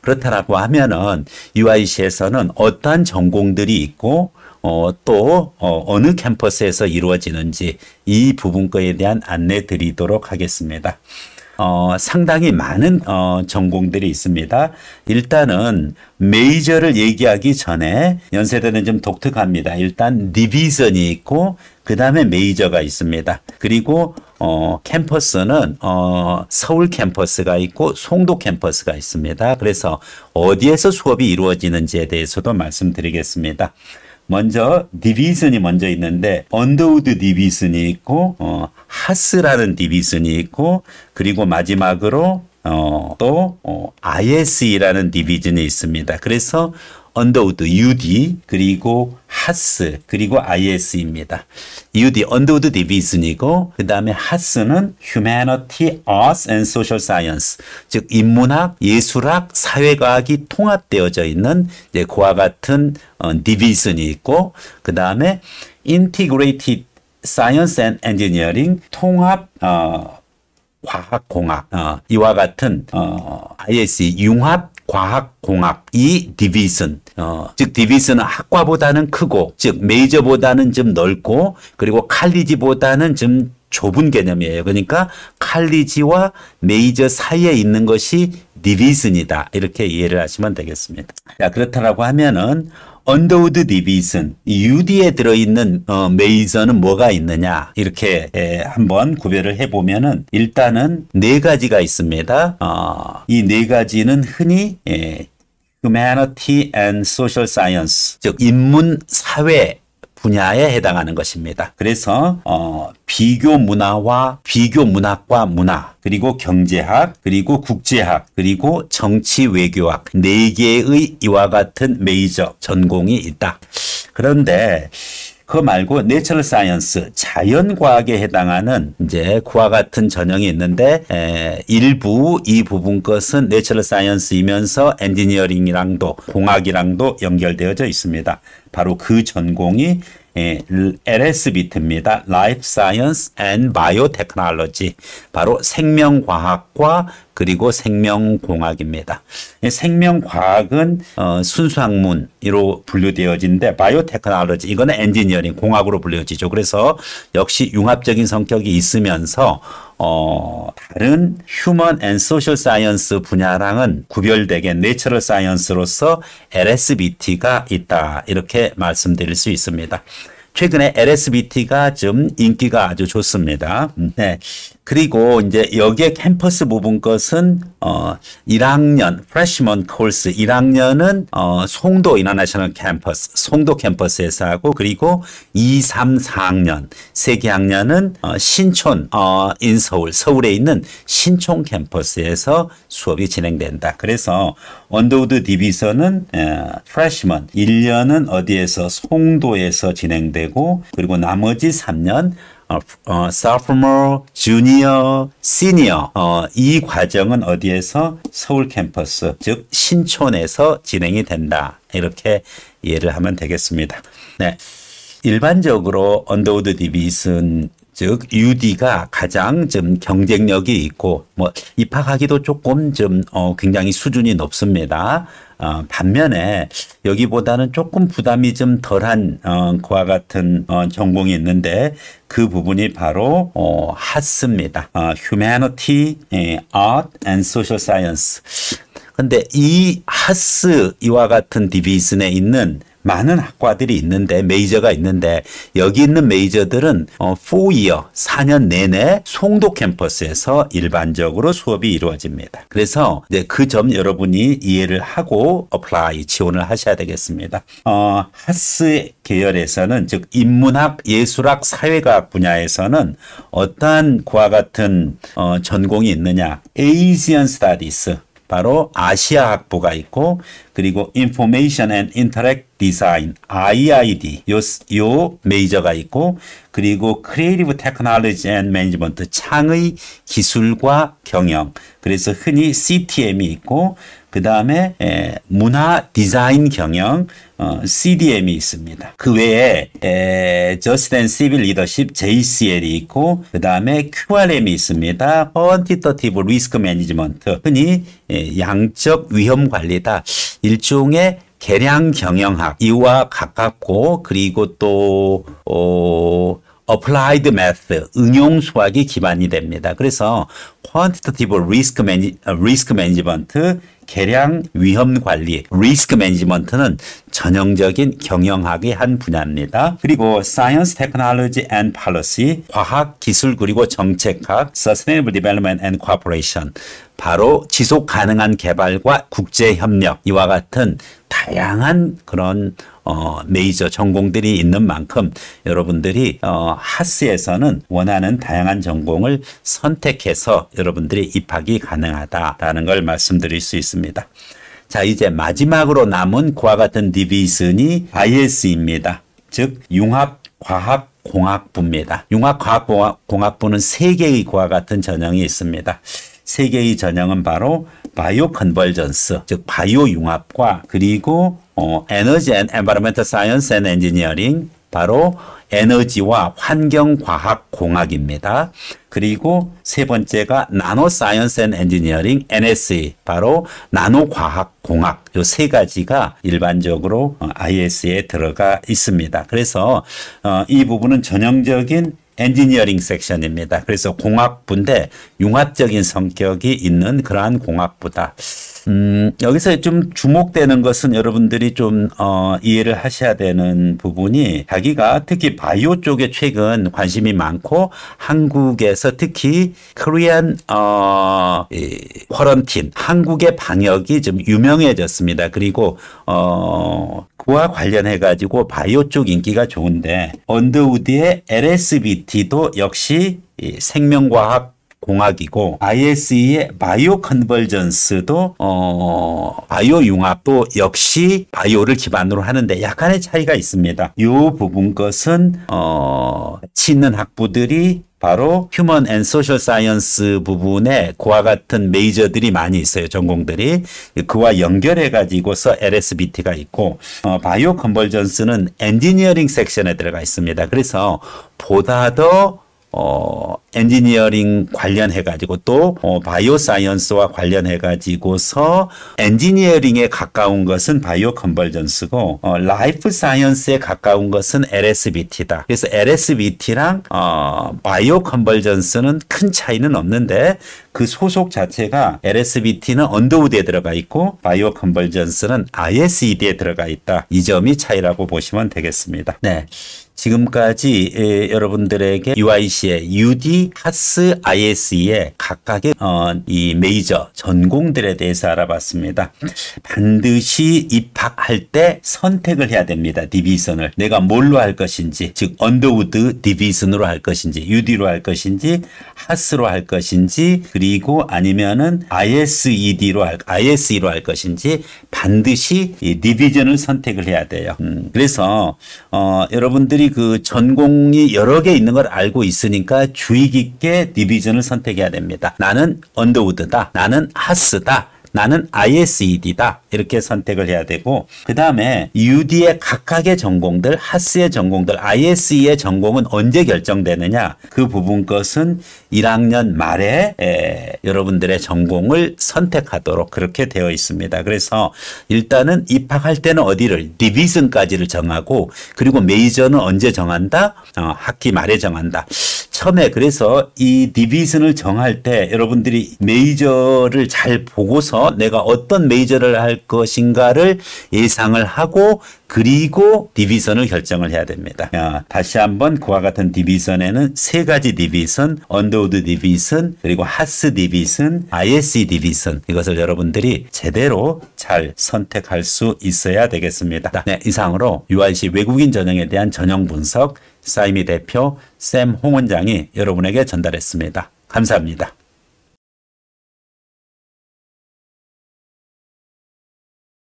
그렇다라고 하면은 UIC에서는 어떠한 전공들이 있고 어, 또 어, 느 캠퍼스에서 이루어지는지 이 부분 거에 대한 안내 드리도록 하겠습니다. 어, 상당히 많은 어, 전공들이 있습니다. 일단은 메이저를 얘기하기 전에 연세대는 좀 독특합니다. 일단 디비전이 있고 그 다음에 메이저가 있습니다. 그리고 어, 캠퍼스는 어, 서울 캠퍼스가 있고 송도 캠퍼스가 있습니다. 그래서 어디에서 수업이 이루어지는지에 대해서도 말씀드리겠습니다. 먼저 디비전이 먼저 있는데 언더우드 디비전이 있고 어, 하스라는 디비전이 있고 그리고 마지막으로 어, 또 어, ISE라는 디비전이 있습니다. 그래서 언더우드 UD 그리고 하스 그리고 IS입니다. UD 언더우드 디비전이고 그 다음에 하스는 Humanity, Arts and Social Science 즉 인문학, 예술학, 사회과학이 통합되어져 있는 이제 그와 같은 어, 디비전이 있고 그 다음에 Integrated Science and Engineering 통합 어, 과학공학 어, 이와 같은 어, IS e, 융합 과학공학 이 디비전 어, 즉 디비전은 학과보다는 크고 즉 메이저보다는 좀 넓고 그리고 칼리지보다는 좀 좁은 개념이에요. 그러니까 칼리지와 메이저 사이에 있는 것이 디비전이다 이렇게 이해를 하시면 되겠습니다. 자 그렇다라고 하면은 언더우드 디비슨 UD에 들어있는 어, 메이저는 뭐가 있느냐 이렇게 에, 한번 구별을 해보면은 일단은 네 가지가 있습니다. 어, 이 네 가지는 흔히 에, Humanity and Social Science 즉 인문 사회 분야에 해당하는 것입니다. 그래서 어, 비교 문화와 비교 문학과 문화 그리고 경제학 그리고 국제학 그리고 정치 외교학 네 개의 이와 같은 메이저 전공이 있다. 그런데 그거 말고 내처럴 사이언스 자연과학에 해당하는 이제 그와 같은 전형이 있는데 에, 일부 이 부분 것은 내처럴 사이언스이면서 엔지니어링이랑도 공학이랑도 연결되어져 있습니다. 바로 그 전공이 LSBT입니다. 예, Life Science and Biotechnology. 바로 생명과학과 그리고 생명공학입니다. 예, 생명과학은 어, 순수학문으로 분류되어진데 바이오테크놀로지 이거는 엔지니어링 공학으로 분류되죠. 그래서 역시 융합적인 성격이 있으면서 어, 다른 휴먼 앤 소셜 사이언스 분야랑은 구별되게 내처럴 사이언스로서 LSBT가 있다. 이렇게 말씀드릴 수 있습니다. 최근에 LSBT가 좀 인기가 아주 좋습니다. 네. 그리고 이제 여기에 캠퍼스 부분 것은 어 1학년 프레시먼 h 스 a 1학년은 어 송도 인하내셔널 캠퍼스 송도 캠퍼스에서 하고 그리고 2, 3, 4학년 세개 학년은 어 신촌 어 인서울 서울에 있는 신촌 캠퍼스에서 수업이 진행된다. 그래서 언더우드 디비서는 에, 프레시먼 m 1년은 어디에서 송도에서 진행되고 그리고 나머지 3년 어, 어, sophomore, junior, senior 어, 이 과정은 어디에서 서울 캠퍼스 즉 신촌에서 진행이 된다 이렇게 이를 하면 되겠습니다. 네. 일반적으로 언더우드 디비슨 즉 UD가 가장 좀 경쟁력이 있고 뭐 입학하기도 조금 좀 어, 굉장히 수준이 높습니다. 어, 반면에 여기보다는 조금 부담이 좀 덜한 어, 그와 같은 어, 전공이 있는데 그 부분이 바로 어, 하스입니다. 어, Humanity, 예, Art and Social Science. 근데 이 하스 이와 같은 디비전에 있는 많은 학과들이 있는데 메이저가 있는데 여기 있는 메이저들은 어 4이어 4년 내내 송도 캠퍼스에서 일반적으로 수업이 이루어집니다. 그래서 이제 그 점 여러분이 이해를 하고 어플라이 지원을 하셔야 되겠습니다. 어 하스 계열에서는 즉 인문학, 예술학, 사회과학 분야에서는 어떠한 그와 같은 어 전공이 있느냐? 에이시언 스타디스 바로 아시아 학부가 있고 그리고 인포메이션 앤 인터랙 디자인, IID 요, 요 메이저가 있고 그리고 크리에이티브 테크놀로지 앤 매니지먼트 창의 기술과 경영 그래서 흔히 CTM이 있고 그 다음에 문화 디자인 경영 어, CDM이 있습니다. 그 외에 에, Just and Civil Leadership JCL이 있고 그 다음에 QRM이 있습니다. Quantitative Risk Management 흔히 에, 양적 위험 관리다 일종의 계량 경영학 이와 가깝고 그리고 또 어, applied math 응용 수학이 기반이 됩니다. 그래서 quantitative risk, manage, risk management 개량 위험 관리, 리스크 매니지먼트는 전형적인 경영학의 한 분야입니다. 그리고 Science, t e c h n o 과학, 기술 그리고 정책학, Sustainable d e v e l 바로 지속 가능한 개발과 국제 협력 이와 같은 다양한 그런 어, 메이저 전공들이 있는 만큼 여러분들이 어, 하스에서는 원하는 다양한 전공을 선택해서 여러분들이 입학이 가능하다라는 걸 말씀드릴 수 있습니다. 자 이제 마지막으로 남은 그와 같은 디비전이 IS입니다. 즉 융합 과학 공학부입니다. 융합과학공학부는 세 개의 과와 같은 전형이 있습니다. 세 개의 전형은 바로 바이오 컨벌전스 즉 바이오 융합과 그리고 어, 에너지 앤 엔바이러멘탈 사이언스 앤 엔지니어링 바로 에너지와 환경과학 공학입니다. 그리고 세 번째가 나노 사이언스 앤 엔지니어링 NSE 바로 나노 과학 공학 요 세 가지가 일반적으로 어, IS에 들어가 있습니다. 그래서 어, 이 부분은 전형적인 엔지니어링 섹션입니다. 그래서 공학부인데 융합적인 성격이 있는 그러한 공학부다. 음, 여기서 좀 주목되는 것은 여러분들이 좀, 어, 이해를 하셔야 되는 부분이 자기가 특히 바이오 쪽에 최근 관심이 많고 한국에서 특히 코리안, 어, 이, 쿼런틴, 한국의 방역이 좀 유명해졌습니다. 그리고, 어, 그와 관련해 가지고 바이오 쪽 인기가 좋은데 언더우드의 LSBT도 역시 이 생명과학 공학이고 ISE의 바이오 컨버전스도 어 바이오 융합도 역시 바이오를 기반으로 하는데 약간의 차이가 있습니다. 이 부분 것은 어 치는 학부들이 바로 휴먼 앤 소셜 사이언스 부분에 그와 같은 메이저들이 많이 있어요. 전공들이 그와 연결해 가지고서 LSBT가 있고 어, 바이오 컨버전스는 엔지니어링 섹션에 들어가 있습니다. 그래서 보다 더 어, 엔지니어링 관련해 가지고 또 어, 바이오 사이언스와 관련해 가지고서 엔지니어링에 가까운 것은 바이오 컨벌전스고 어, 라이프 사이언스에 가까운 것은 LSBT다. 그래서 LSBT랑 어, 바이오 컨벌전스는 큰 차이는 없는데 그 소속 자체가 LSBT는 언더우드에 들어가 있고 바이오 컨벌전스는 ISED에 들어가 있다. 이 점이 차이라고 보시면 되겠습니다. 네. 지금까지 여러분들에게 UIC의 UD 이 카스 ISE의 각각의 어, 이 메이저 전공들에 대해서 알아봤습니다. 반드시 입학할 때 선택을 해야 됩니다. 디비전을 내가 뭘로 할 것인지 즉 언더우드 디비전으로 할 것인지 UD로 할 것인지 하스로 할 것인지 그리고 아니면은 ISED로 할 ISE로 할 것인지 반드시 이 디비전을 선택을 해야 돼요. 음, 그래서 어, 여러분들이 그 전공이 여러 개 있는 걸 알고 있으니까 주의 깊이 깊게 디비전을 선택해야 됩니다. 나는 언더우드다. 나는 하스다. 나는 ISED다 이렇게 선택을 해야 되고 그 다음에 UD의 각각의 전공들 하스의 전공들 ISE의 전공은 언제 결정되느냐 그 부분 것은 1학년 말에 에, 여러분들의 전공을 선택하도록 그렇게 되어 있습니다. 그래서 일단은 입학할 때는 어디를 디비전까지를 정하고 그리고 메이저는 언제 정한다? 어, 학기 말에 정한다. 처음에 그래서 이 디비전을 정할 때 여러분들이 메이저를 잘 보고서 내가 어떤 메이저를 할 것인가를 예상을 하고 그리고 디비전을 결정을 해야 됩니다. 야, 다시 한번 그와 같은 디비전에는 세 가지 디비전, 언더우드 디비전, 그리고 하스 디비전, i s 디비전 이것을 여러분들이 제대로 잘 선택할 수 있어야 되겠습니다. 네, 이상으로 UIC 외국인 전형에 대한 전형 분석 사이미 대표 샘 홍원장이 여러분에게 전달했습니다. 감사합니다.